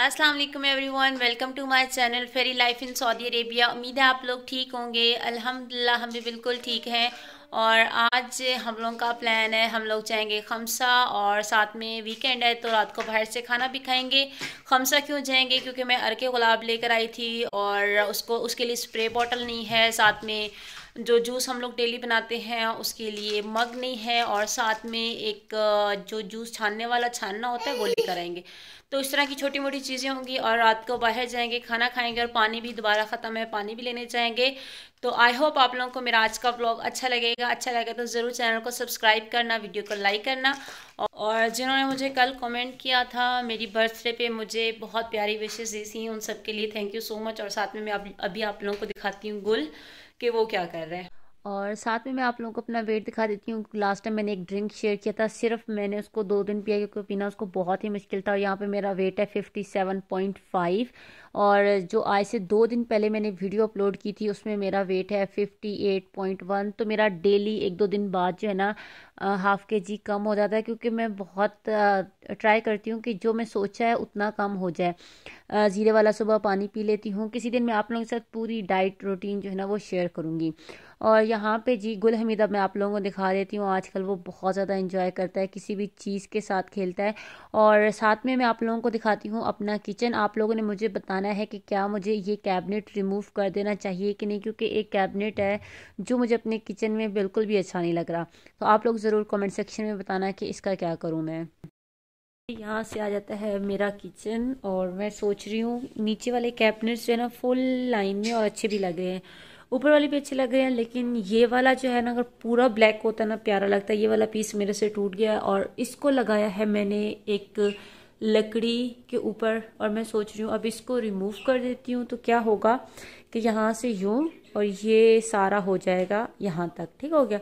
अस्सलाम वालेकुम everyone welcome to my channel ferry life in Saudi Arabia उम्मीद है आप लोग ठीक होंगे अल्हम्दुलिल्लाह हम भी बिल्कुल ठीक हैं और आज हम लोगों का प्लान है हम लोग जाएंगे खमसा और साथ में वीकेंड है तो रात को बाहर से खाना भी खाएंगे खमसा क्यों जाएंगे क्योंकि मैं अरके गुलाब लेकर आई थी और उसको उसके लिए स्प्रे बॉटल नहीं है साथ में जो जूस हम लोग डेली बनाते हैं उसके लिए मग नहीं है और साथ में एक जो जूस छानने वाला छानना होता है वो लेकर आएंगे तो इस तरह की छोटी मोटी चीज़ें होंगी और रात को बाहर जाएंगे खाना खाएंगे और पानी भी दोबारा ख़त्म है पानी भी लेने जाएंगे तो आई होप आप लोगों को मेरा आज का ब्लॉग अच्छा लगेगा अच्छा लगेगा तो ज़रूर चैनल को सब्सक्राइब करना वीडियो को लाइक करना और जिन्होंने मुझे कल कमेंट किया था मेरी बर्थडे पे मुझे बहुत प्यारी विशेज़ दी थी उन सब के लिए थैंक यू सो मच और साथ में मैं अभी आप लोगों को दिखाती हूँ गुल कि वो क्या कर रहे हैं और साथ में मैं आप लोगों को अपना वेट दिखा देती हूँ लास्ट टाइम मैंने एक ड्रिंक शेयर किया था सिर्फ मैंने उसको दो दिन पिया क्योंकि पीना उसको बहुत ही मुश्किल था और यहाँ पे मेरा वेट है 57.5 और जो आज से दो दिन पहले मैंने वीडियो अपलोड की थी उसमें मेरा वेट है 58.1 तो मेरा डेली एक दो दिन बाद जो है ना हाफ़ के जी कम हो जाता है क्योंकि मैं बहुत ट्राई करती हूँ कि जो मैं सोचा है उतना कम हो जाए ज़ीरे वाला सुबह पानी पी लेती हूँ किसी दिन मैं आप लोगों के साथ पूरी डाइट रूटीन जो है ना वो शेयर करूँगी और यहाँ पे जी गुल हमीदा मैं आप लोगों को दिखा देती हूँ आजकल वो बहुत ज़्यादा इंजॉय करता है किसी भी चीज़ के साथ खेलता है और साथ में मैं आप लोगों को दिखाती हूँ अपना किचन आप लोगों ने मुझे बताना है कि क्या मुझे ये कैबिनेट रिमूव कर देना चाहिए कि नहीं क्योंकि एक कैबिनेट है जो मुझे अपने किचन में बिल्कुल भी अच्छा नहीं लग रहा तो आप लोग ज़रूर कमेंट सेक्शन में बताना कि इसका क्या करूँ मैं यहाँ से आ जाता है मेरा किचन और मैं सोच रही हूँ नीचे वाले कैबिनेट्स जो है ना फुल लाइन में और अच्छे भी लग रहे हैं ऊपर वाले भी अच्छे लग रहे हैं लेकिन ये वाला जो है ना अगर पूरा ब्लैक होता ना प्यारा लगता है ये वाला पीस मेरे से टूट गया और इसको लगाया है मैंने एक लकड़ी के ऊपर और मैं सोच रही हूँ अब इसको रिमूव कर देती हूँ तो क्या होगा कि यहाँ से यूँ और ये सारा हो जाएगा यहाँ तक ठीक हो गया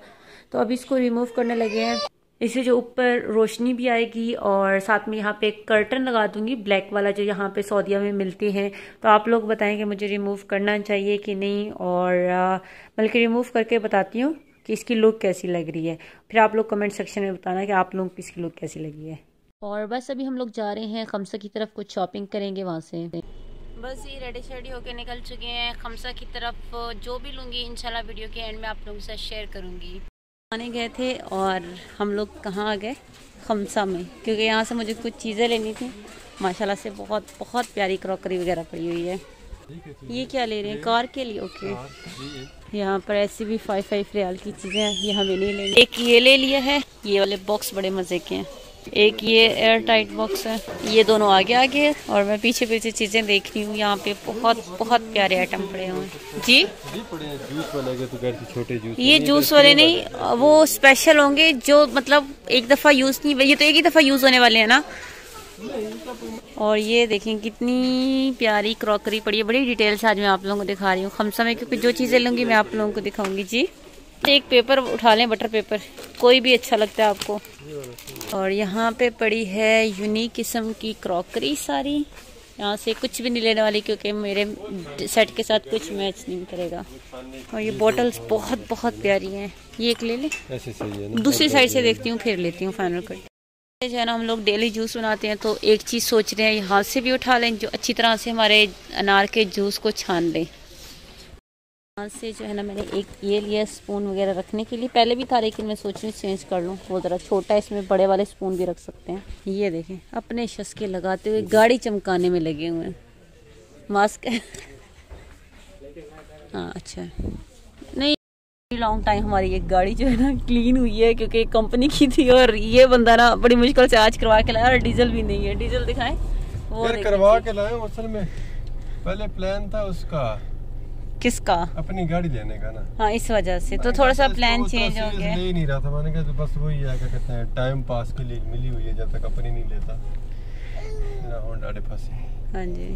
तो अब इसको रिमूव करने लगे हैं इससे जो ऊपर रोशनी भी आएगी और साथ में यहाँ पे एक कर्टन लगा दूंगी ब्लैक वाला जो यहाँ पे सऊदिया में मिलती है तो आप लोग बताएं कि मुझे रिमूव करना चाहिए कि नहीं और बल्कि रिमूव करके बताती हूँ कि इसकी लुक कैसी लग रही है फिर आप लोग कमेंट सेक्शन में बताना कि आप लोगों को इसकी लुक कैसी लगी है और बस अभी हम लोग जा रहे हैं खमसा की तरफ कुछ शॉपिंग करेंगे वहाँ से बस ये रेडी शेडी होके निकल चुके हैं खमसा की तरफ जो भी लूँगी इंशाल्लाह वीडियो के एंड में आप लोगों से शेयर करूँगी आने गए थे और हम लोग कहाँ आ गए खमसा में क्योंकि यहाँ से मुझे कुछ चीज़ें लेनी थी माशाल्लाह से बहुत बहुत प्यारी क्रॉकरी वगैरह पड़ी हुई है ये क्या ले रहे हैं कार के लिए ओके यहाँ पर ऐसी भी फाइव फाइव रियाल की चीज़ें हैं ये हमें नहीं लेनी एक ये ले लिया है ये वाले बॉक्स बड़े मज़े के हैं एक ये एयर टाइट बॉक्स है ये दोनों आगे आगे है और मैं पीछे पीछे चीज़ें देख रही हूँ यहाँ पे बहुत बहुत प्यारे आइटम पड़े हुए हैं जी जूस वाले तो छोटे जूस ये जूस वाले नहीं वो स्पेशल होंगे जो मतलब एक दफ़ा यूज़ नहीं ये तो एक ही दफ़ा यूज़ होने वाले है ना और ये देखें कितनी प्यारी क्रॉकरी पड़ी है बड़ी डिटेल्स आज मैं आप लोगों को दिखा रही हूँ खमसा समय क्योंकि जो चीज़ें लूंगी मैं आप लोगों को दिखाऊंगी जी एक पेपर उठा लें बटर पेपर कोई भी अच्छा लगता है आपको और यहाँ पे पड़ी है यूनिक किस्म की क्रॉकरी सारी यहाँ से कुछ भी नहीं लेने वाली क्योंकि मेरे सेट के साथ कुछ मैच नहीं करेगा और ये बॉटल्स बहुत बहुत प्यारी हैं ये एक ले लें दूसरी साइड से देखती हूँ फिर लेती हूँ फाइनल कट जो है ना हम लोग डेली जूस बनाते हैं तो एक चीज़ सोच रहे हैं यहाँ से भी उठा लें जो अच्छी तरह से हमारे अनार के जूस को छान लें यहाँ से जो है ना मैंने एक ये लिया स्पून वगैरह रखने के लिए पहले भी था लेकिन मैं सोच रही चेंज कर लूँ वो ज़रा छोटा इसमें बड़े वाले स्पून भी रख सकते हैं ये देखें अपने शस्के लगाते हुए गाड़ी चमकाने में लगे हुए हैं मास्क है हाँ अच्छा नहीं लॉन्ग टाइम हमारी ये गाड़ी जो है ना क्लीन हुई है क्योंकि कंपनी की थी और ये बंदा ना बड़ी मुश्किल से आज करवा के लाया और डीजल भी नहीं है डीजल दिखाएं वो करवा के लाए असल में पहले प्लान था उसका किसका अपनी गाड़ी लेने का ना हाँ इस वजह से तो थोड़ा सा प्लान चेंज तो हो गया ले नहीं रहा था मैंने कहा तो बस वही है क्या कहते हैं टाइम पास के लिए मिली हुई है जब तक अपनी नहीं लेता हाँ जी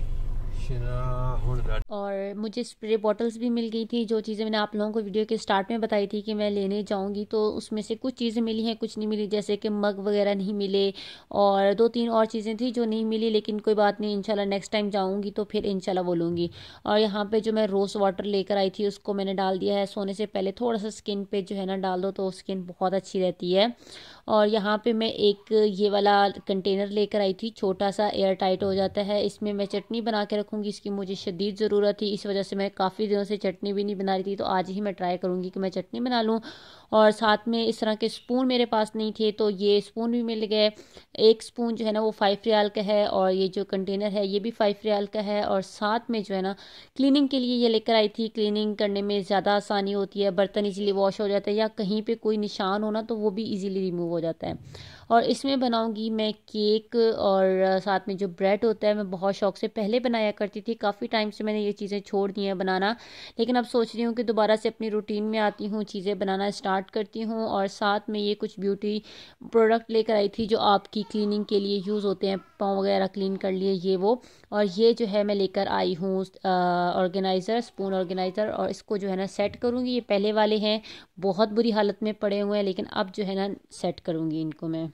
और मुझे स्प्रे बॉटल्स भी मिल गई थी जो चीज़ें मैंने आप लोगों को वीडियो के स्टार्ट में बताई थी कि मैं लेने जाऊंगी तो उसमें से कुछ चीज़ें मिली हैं कुछ नहीं मिली जैसे कि मग वगैरह नहीं मिले और दो तीन और चीज़ें थी जो नहीं मिली लेकिन कोई बात नहीं इंशाल्लाह नेक्स्ट टाइम जाऊँगी तो फिर इंशाल्लाह वो लूँगी और यहाँ पर जो मैं रोज़ वाटर लेकर आई थी उसको मैंने डाल दिया है सोने से पहले थोड़ा सा स्किन पर जो है ना डाल दो तो स्किन बहुत अच्छी रहती है और यहाँ पर मैं एक ये वाला कंटेनर लेकर आई थी छोटा सा एयर टाइट हो जाता है इसमें मैं चटनी बना के रखूँ रखूँगी इसकी मुझे शदीद ज़रूरत थी इस वजह से मैं काफ़ी दिनों से चटनी भी नहीं बना रही थी तो आज ही मैं ट्राई करूँगी कि मैं चटनी बना लूँ और साथ में इस तरह के स्पून मेरे पास नहीं थे तो ये स्पून भी मिल गए एक स्पून जो है ना वो फ़ाइव रियाल का है और ये जो कंटेनर है ये भी फ़ाइव रियाल का है और साथ में जो है ना क्लीनिंग के लिए ये लेकर आई थी क्लीनिंग करने में ज़्यादा आसानी होती है बर्तन ईजिली वॉश हो जाता है या कहीं पर कोई निशान होना तो वो भी ईजिली रिमूव हो जाता है और इसमें बनाऊंगी मैं केक और साथ में जो ब्रेड होता है मैं बहुत शौक से पहले बनाया करती थी काफ़ी टाइम से मैंने ये चीज़ें छोड़ दी हैं बनाना लेकिन अब सोच रही हूँ कि दोबारा से अपनी रूटीन में आती हूँ चीज़ें बनाना स्टार्ट करती हूँ और साथ में ये कुछ ब्यूटी प्रोडक्ट लेकर आई थी जो आपकी क्लिनिंग के लिए यूज़ होते हैं पाँव वगैरह क्लीन कर लिए ये वो और ये जो है मैं लेकर आई हूँ ऑर्गेनाइज़र स्पून ऑर्गेनाइज़र और इसको जो है ना सेट करूँगी ये पहले वाले हैं बहुत बुरी हालत में पड़े हुए हैं लेकिन अब जो है ना सेट करूँगी इनको मैं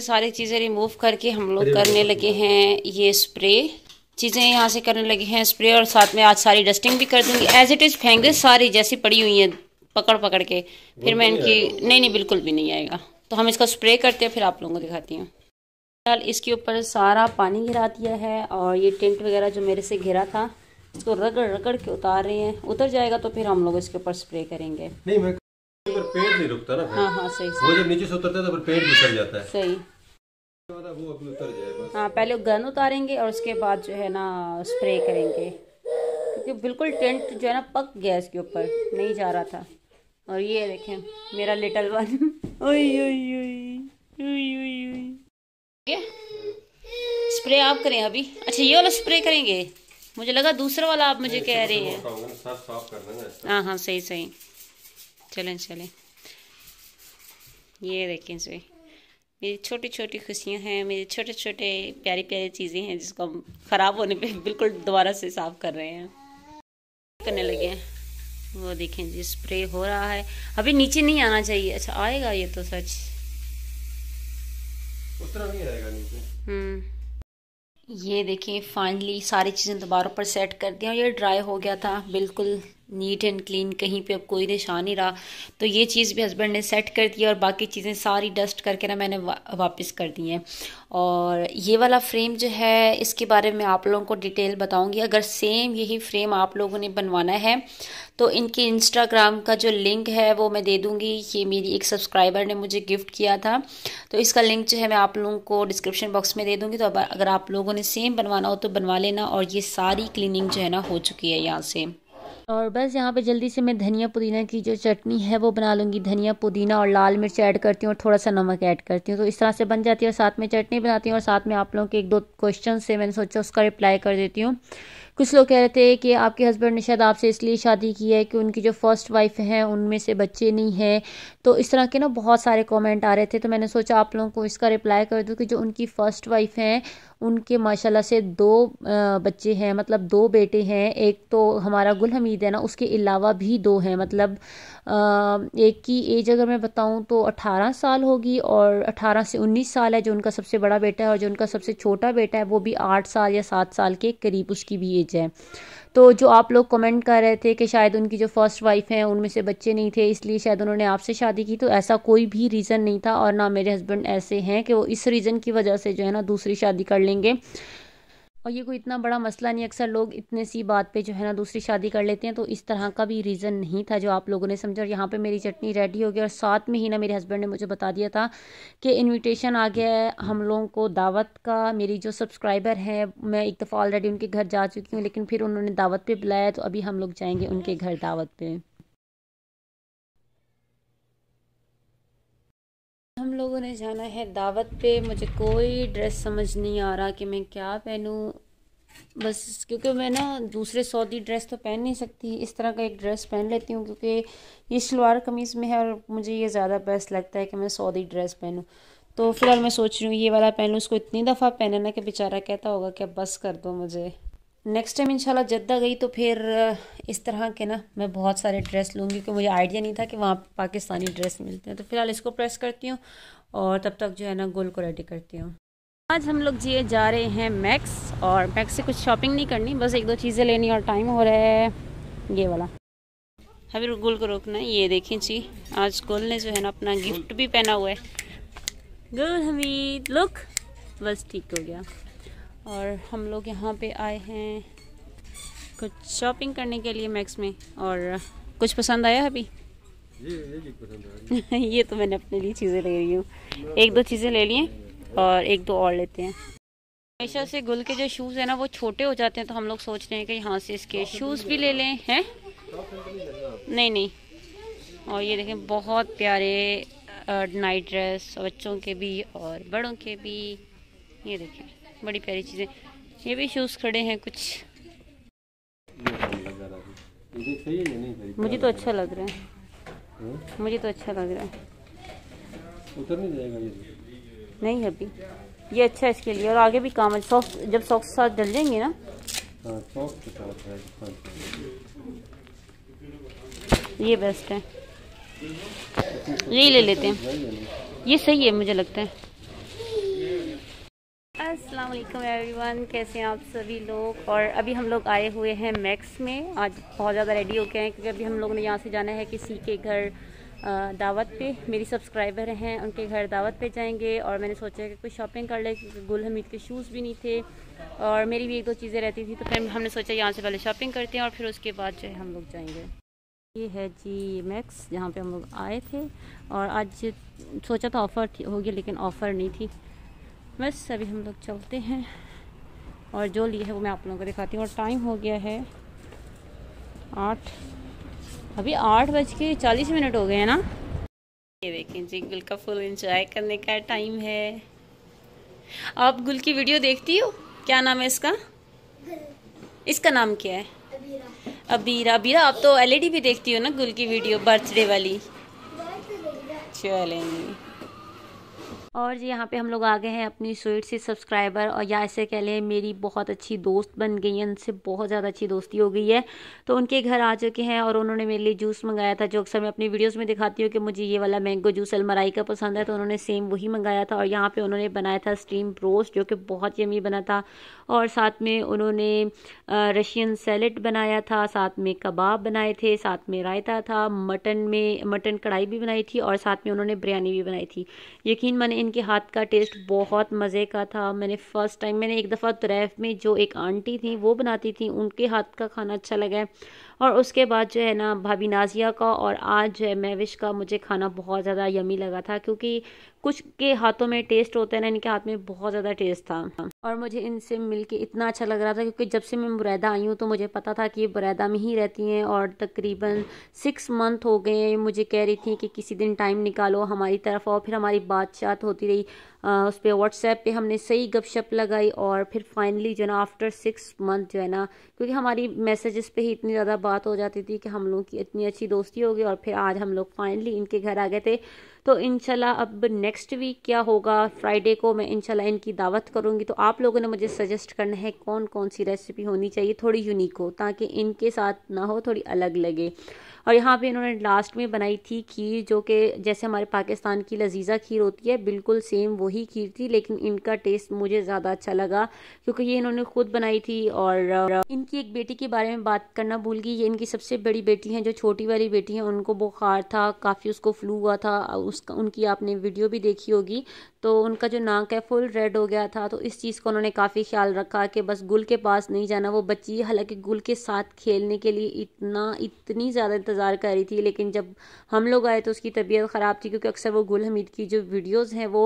सारी चीज़ें रिमूव करके हम लोग करने लगे हैं ये स्प्रे चीज़ें यहाँ से करने लगे हैं स्प्रे और साथ में आज सारी डस्टिंग भी कर दूंगी एज इट इज़ फेंगे सारी जैसी पड़ी हुई है पकड़ पकड़ के फिर मैं इनकी नहीं नहीं बिल्कुल भी नहीं आएगा तो हम इसका स्प्रे करते हैं फिर आप लोगों को दिखाती हूँ फिलहाल इसके ऊपर सारा पानी गिरा दिया है और ये टेंट वगैरह जो मेरे से घिरा था इसको रगड़ रगड़ के उतार रहे हैं उतर जाएगा तो फिर हम लोग इसके ऊपर स्प्रे करेंगे तक पेट नहीं रुकता ना हाँ हाँ सही सही। वो जब नीचे से उतरता है तो फिर पेट निकल जाता है सही वो अपने उतर जाए हाँ पहले गन उतारेंगे और उसके बाद जो है ना स्प्रे करेंगे क्योंकि बिल्कुल टेंट जो है ना पक गया इसके ऊपर नहीं जा रहा था और ये देखें मेरा लिटल वन स्प्रे आप करें अभी अच्छा ये वाला स्प्रे करेंगे मुझे लगा दूसरा वाला आप मुझे कह रहे हैं हाँ हाँ सही सही चलें चलें ये देखें जो मेरी छोटी छोटी खुशियां हैं मेरे छोटे छोटे प्यारी प्यारी चीज़ें हैं जिसको हम ख़राब होने पे बिल्कुल दोबारा से साफ़ कर रहे हैं करने लगे हैं वो देखें जी स्प्रे हो रहा है अभी नीचे नहीं आना चाहिए अच्छा आएगा ये तो सच उतना नहीं आएगा नीचे हम्म ये देखें फाइनली सारी चीज़ें दोबारा पर सेट कर दिया और ये ड्राई हो गया था बिल्कुल नीट एंड क्लीन कहीं पे अब कोई निशान ही रहा तो ये चीज़ भी हस्बैंड ने सेट कर दी और बाकी चीज़ें सारी डस्ट करके ना मैंने वा, वापस कर दी हैं और ये वाला फ्रेम जो है इसके बारे में आप लोगों को डिटेल बताऊंगी अगर सेम यही फ्रेम आप लोगों ने बनवाना है तो इनके इंस्टाग्राम का जो लिंक है वो मैं दे दूँगी ये मेरी एक सब्सक्राइबर ने मुझे गिफ्ट किया था तो इसका लिंक जो है मैं आप लोगों को डिस्क्रिप्शन बॉक्स में दे दूँगी तो अगर आप लोगों ने सेम बनवाना हो तो बनवा लेना और ये सारी क्लिनिंग जो है ना हो चुकी है यहाँ से और बस यहाँ पे जल्दी से मैं धनिया पुदीना की जो चटनी है वो बना लूँगी धनिया पुदीना और लाल मिर्च ऐड करती हूँ और थोड़ा सा नमक ऐड करती हूँ तो इस तरह से बन जाती है और साथ में चटनी बनाती हूँ और साथ में आप लोगों के एक दो क्वेश्चन से मैंने सोचा उसका रिप्लाई कर देती हूँ कुछ लोग कह रहे थे कि आपके हस्बैंड ने शायद आपसे इसलिए शादी की है कि उनकी जो फर्स्ट वाइफ हैं उनमें से बच्चे नहीं हैं तो इस तरह के ना बहुत सारे कमेंट आ रहे थे तो मैंने सोचा आप लोगों को इसका रिप्लाई कर दूँ कि जो उनकी फ़र्स्ट वाइफ हैं उनके माशाल्लाह से दो बच्चे हैं मतलब दो बेटे हैं एक तो हमारा गुल हमीद है ना उसके अलावा भी दो हैं मतलब एक की एज अगर मैं बताऊं तो 18 साल होगी और 18 से 19 साल है जो उनका सबसे बड़ा बेटा है और जो उनका सबसे छोटा बेटा है वो भी आठ साल या सात साल के करीब उसकी भी एज चीज़ है तो जो आप लोग कमेंट कर रहे थे कि शायद उनकी जो फर्स्ट वाइफ हैं उनमें से बच्चे नहीं थे इसलिए शायद उन्होंने आपसे शादी की तो ऐसा कोई भी रीज़न नहीं था और ना मेरे हस्बैंड ऐसे हैं कि वो इस रीज़न की वजह से जो है ना दूसरी शादी कर लेंगे और ये कोई इतना बड़ा मसला नहीं अक्सर लोग इतने सी बात पे जो है ना दूसरी शादी कर लेते हैं तो इस तरह का भी रीज़न नहीं था जो आप लोगों ने समझा और यहाँ पे मेरी चटनी रेडी हो गई और साथ में ही ना मेरे हस्बैंड ने मुझे बता दिया था कि इनविटेशन आ गया है हम लोगों को दावत का मेरी जो सब्सक्राइबर है मैं एक दफ़ा ऑलरेडी उनके घर जा चुकी हूँ लेकिन फिर उन्होंने दावत पर बुलाया तो अभी हम लोग जाएँगे उनके घर दावत पर हम लोगों ने जाना है दावत पे मुझे कोई ड्रेस समझ नहीं आ रहा कि मैं क्या पहनूँ बस क्योंकि मैं ना दूसरे सऊदी ड्रेस तो पहन नहीं सकती इस तरह का एक ड्रेस पहन लेती हूँ क्योंकि ये शलवार कमीज़ में है और मुझे ये ज़्यादा बेस्ट लगता है कि मैं सऊदी ड्रेस पहनूँ तो फ़िलहाल मैं सोच रही हूँ ये वाला पहनूँ उसको इतनी दफ़ा पहनना कि बेचारा कहता होगा कि बस कर दो मुझे नेक्स्ट टाइम इंशाल्लाह जद्दा गई तो फिर इस तरह के ना मैं बहुत सारे ड्रेस लूँगी क्योंकि मुझे आइडिया नहीं था कि वहाँ पाकिस्तानी ड्रेस मिलते हैं तो फ़िलहाल इसको प्रेस करती हूँ और तब तक जो है ना गोल को रेडी करती हूँ आज हम लोग जिए जा रहे हैं मैक्स और मैक्स से कुछ शॉपिंग नहीं करनी बस एक दो चीज़ें लेनी और टाइम हो रहा है ये वाला अभी गुल को रोकना है ये देखें जी आज गुल ने जो है ना अपना गिफ्ट भी पहना हुआ है गुल हमीद लुक बस ठीक हो गया और हम लोग यहाँ पे आए हैं कुछ शॉपिंग करने के लिए मैक्स में और कुछ पसंद आया अभी ये ये पसंद आया ये तो मैंने अपने लिए चीज़ें ले रही हूँ एक दो चीज़ें ले लिए और एक दो और लेते हैं हमेशा से गुल के जो शूज़ है ना वो छोटे हो जाते हैं तो हम लोग सोच रहे हैं कि यहाँ से इसके शूज़ भी ले लें हैं नहीं नहीं और ये देखें बहुत प्यारे नाइट ड्रेस बच्चों के भी और बड़ों के भी ये देखें बड़ी प्यारी चीज़ें ये भी शूज़ खड़े हैं कुछ मुझे तो अच्छा लग रहा है मुझे तो अच्छा लग रहा है उतर नहीं जाएगा ये नहीं अभी ये अच्छा है इसके लिए और आगे भी काम है सॉक्स जब सॉक्स साथ डल जाएंगे ना ये बेस्ट है यही ले लेते हैं ये सही है मुझे लगता है एवरी एवरीवन कैसे हैं आप सभी लोग और अभी हम लोग आए हुए हैं मैक्स में आज बहुत ज़्यादा रेडी हो गए हैं क्योंकि अभी हम लोग ने यहाँ से जाना है किसी के घर दावत पे मेरी सब्सक्राइबर हैं उनके घर दावत पे जाएंगे और मैंने सोचा कि कुछ शॉपिंग कर ले क्योंकि गुल हमीद के शूज़ भी नहीं थे और मेरी भी एक दो चीज़ें रहती थी तो फिर हमने सोचा यहाँ से पहले शॉपिंग करते हैं और फिर उसके बाद जो है हम लोग जाएँगे ये है जी मैक्स जहाँ पर हम लोग आए थे और आज सोचा था ऑफ़र हो गया लेकिन ऑफ़र नहीं थी बस अभी हम लोग चलते हैं और जो लिए है वो मैं आप लोगों को दिखाती हूँ और टाइम हो गया है आठ अभी आठ बज के चालीस मिनट हो गए हैं ना ये देखें जी गुल का फुल इंजॉय करने का टाइम है आप गुल की वीडियो देखती हो क्या नाम है इसका इसका नाम क्या है अबीरा अबीरा आप तो एलईडी e भी देखती हो ना गुल की वीडियो बर्थडे वाली चलेंगे और जी यहाँ पे हम लोग आ गए हैं अपनी स्वीट से सब्सक्राइबर और या ऐसे कह लें मेरी बहुत अच्छी दोस्त बन गई है उनसे बहुत ज़्यादा अच्छी दोस्ती हो गई है तो उनके घर आ चुके हैं और उन्होंने मेरे लिए जूस मंगाया था जो अक्सर मैं अपनी वीडियोस में दिखाती हूँ कि मुझे ये वाला मैंगो जूस अलमराई का पसंद है तो उन्होंने सेम वही मंगाया था और यहाँ पर उन्होंने बनाया था स्टीम रोस्ट जो कि बहुत यमी बना था और साथ में उन्होंने रशियन सैलड बनाया था साथ में कबाब बनाए थे साथ में रायता था मटन में मटन कढ़ाई भी बनाई थी और साथ में उन्होंने बिरयानी भी बनाई थी यकीन मैंने इनके हाथ का टेस्ट बहुत मज़े का था मैंने फ़र्स्ट टाइम मैंने एक दफ़ा तरैफ में जो एक आंटी थी वो बनाती थी उनके हाथ का खाना अच्छा लगा और उसके बाद जो है ना भाभी नाजिया का और आज जो है मैविश का मुझे खाना बहुत ज़्यादा यमी लगा था क्योंकि कुछ के हाथों में टेस्ट होता है ना इनके हाथ में बहुत ज़्यादा टेस्ट था और मुझे इनसे मिल के इतना अच्छा लग रहा था क्योंकि जब से मैं बुरैदा आई हूँ तो मुझे पता था कि ये बुरैदा में ही रहती हैं और तकरीबन सिक्स मंथ हो गए मुझे कह रही थी कि किसी दिन टाइम निकालो हमारी तरफ और फिर हमारी बातचात होती रही आ, उस पर व्हाट्सएप पर हमने सही गपशप लगाई और फिर फाइनली जो है ना आफ्टर सिक्स मंथ जो है ना क्योंकि हमारी मैसेजेस पे ही इतनी ज़्यादा बात हो जाती थी कि हम लोगों की इतनी अच्छी दोस्ती हो गई और फिर आज हम लोग फाइनली इनके घर आ गए थे तो इनशाला अब नेक्स्ट वीक क्या होगा फ्राइडे को मैं इनशाला इनकी दावत करूँगी तो आप लोगों ने मुझे सजेस्ट करना है कौन कौन सी रेसिपी होनी चाहिए थोड़ी यूनिक हो ताकि इनके साथ ना हो थोड़ी अलग लगे और यहाँ पे इन्होंने लास्ट में बनाई थी खीर जो कि जैसे हमारे पाकिस्तान की लजीज़ा खीर होती है बिल्कुल सेम वही खीर थी लेकिन इनका टेस्ट मुझे ज़्यादा अच्छा लगा क्योंकि ये इन्होंने खुद बनाई थी और इनकी एक बेटी के बारे में बात करना भूल गई ये इनकी सबसे बड़ी बेटी हैं जो छोटी वाली बेटी हैं उनको बुखार था काफ़ी उसको फ्लू हुआ था उस उसका उनकी आपने वीडियो भी देखी होगी तो उनका जो नाक है फुल रेड हो गया था तो इस चीज़ का उन्होंने काफ़ी ख्याल रखा कि बस गुल के पास नहीं जाना वो बच्ची हालांकि गुल के साथ खेलने के लिए इतना इतनी ज़्यादा इंतज़ार कर रही थी लेकिन जब हम लोग आए तो उसकी तबीयत ख़राब थी क्योंकि अक्सर वो गुल हमीद की जो वीडियोज़ हैं वो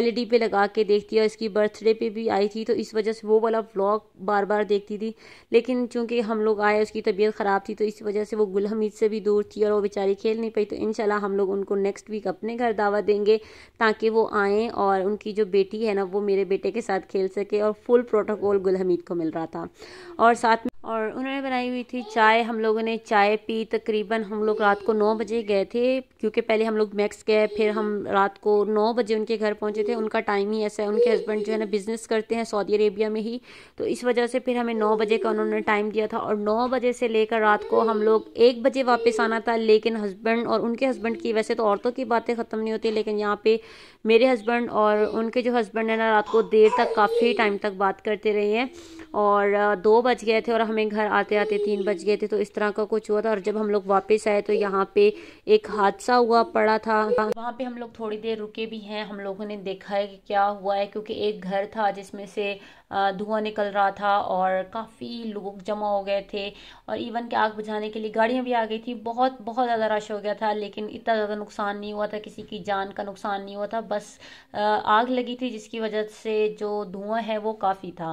एल e पे लगा के देखती है और इसकी बर्थडे पर भी आई थी तो इस वजह से वो वाला ब्लॉग बार बार देखती थी लेकिन चूँकि हम लोग आए उसकी तबीयत ख़राब थी तो इस वजह से वो गुल हमीद से भी दूर थी और वो बेचारी खेल नहीं पाई तो इन हम लोग उनको नेक्स्ट वीक अपने अपने घर दावा देंगे ताकि वो आएँ और उनकी जो बेटी है ना वो मेरे बेटे के साथ खेल सके और फुल प्रोटोकॉल गुल हमीद को मिल रहा था और साथ में और उन्होंने बनाई हुई थी चाय हम लोगों ने चाय पी तकरीबन हम लोग रात को नौ बजे गए थे क्योंकि पहले हम लोग मैक्स गए फिर हम रात को नौ बजे उनके घर पहुंचे थे उनका टाइम ही ऐसा है उनके हस्बैंड जो है ना बिज़नेस करते हैं सऊदी अरेबिया में ही तो इस वजह से फिर हमें नौ बजे का उन्होंने टाइम दिया था और नौ बजे से लेकर रात को हम लोग एक बजे वापस आना था लेकिन हस्बैंड और उनके हस्बैंड की वैसे तो औरतों की बातें ख़त्म नहीं होती लेकिन यहाँ पर मेरे हस्बैंड और उनके जो हस्बैंड हैं ना रात को देर तक काफ़ी टाइम तक बात करते रहे हैं और दो बज गए थे और हमें घर आते आते तीन बज गए थे तो इस तरह का कुछ हुआ था और जब हम लोग वापस आए तो यहाँ पे एक हादसा हुआ पड़ा था वहाँ पे हम लोग थोड़ी देर रुके भी हैं हम लोगों ने देखा है कि क्या हुआ है क्योंकि एक घर था जिसमें से धुआं निकल रहा था और काफ़ी लोग जमा हो गए थे और इवन के आग बुझाने के लिए गाड़ियाँ भी आ गई थी बहुत बहुत ज़्यादा रश हो गया था लेकिन इतना ज़्यादा नुकसान नहीं हुआ था किसी की जान का नुकसान नहीं हुआ था बस आग लगी थी जिसकी वजह से जो धुआं है वो काफ़ी था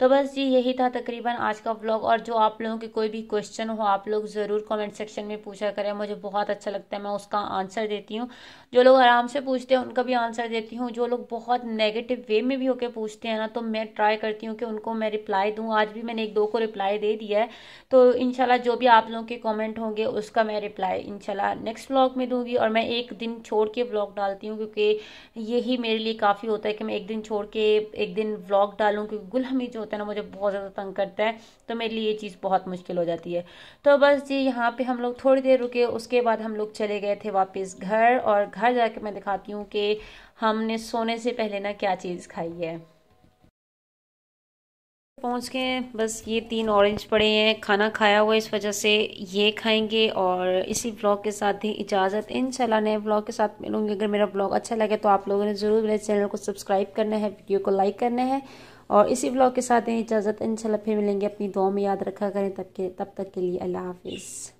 तो बस जी यही था तकरीबन आज का ब्लॉग और जो आप लोगों के कोई भी क्वेश्चन हो आप लोग ज़रूर कमेंट सेक्शन में पूछा करें मुझे बहुत अच्छा लगता है मैं उसका आंसर देती हूँ जो लोग आराम से पूछते हैं उनका भी आंसर देती हूँ जो लोग बहुत नेगेटिव वे में भी होकर पूछते हैं ना तो मैं ट्राई करती हूँ कि उनको मैं रिप्लाई दूँ आज भी मैंने एक दो को रिप्लाई दे दिया है तो इनशाला जो भी आप लोगों के कॉमेंट होंगे उसका मैं रिप्लाई इनशाला नेक्स्ट व्लॉग में दूँगी और मैं एक दिन छोड़ के ब्लॉग डालती हूँ क्योंकि यही मेरे लिए काफ़ी होता है कि मैं एक दिन छोड़ के एक दिन व्लॉग डालूँ क्योंकि गुल हमीद जो होता है ना मुझे बहुत ज़्यादा तंग करता है तो मेरे लिए ये चीज़ बहुत मुश्किल हो जाती है तो बस जी यहाँ पर हम लोग थोड़ी देर रुके उसके बाद हम लोग चले गए थे वापस घर और घर जाके मैं दिखाती हूँ कि हमने सोने से पहले ना क्या चीज़ खाई है पहुंच गए हैं बस ये तीन ऑरेंज पड़े हैं खाना खाया हुआ इस वजह से ये खाएंगे और इसी ब्लॉग के साथ ही इजाज़त इंशाल्लाह नए ब्लॉग के साथ मिलूंगी अगर मेरा ब्लॉग अच्छा लगे तो आप लोगों ने ज़रूर मेरे चैनल को सब्सक्राइब करना है वीडियो को लाइक करना है और इसी ब्लॉग के साथ ही इजाज़त इंशाल्लाह फिर मिलेंगे अपनी दुआ में याद रखा करें तब के तब तक के लिए अल्लाह हाफिज़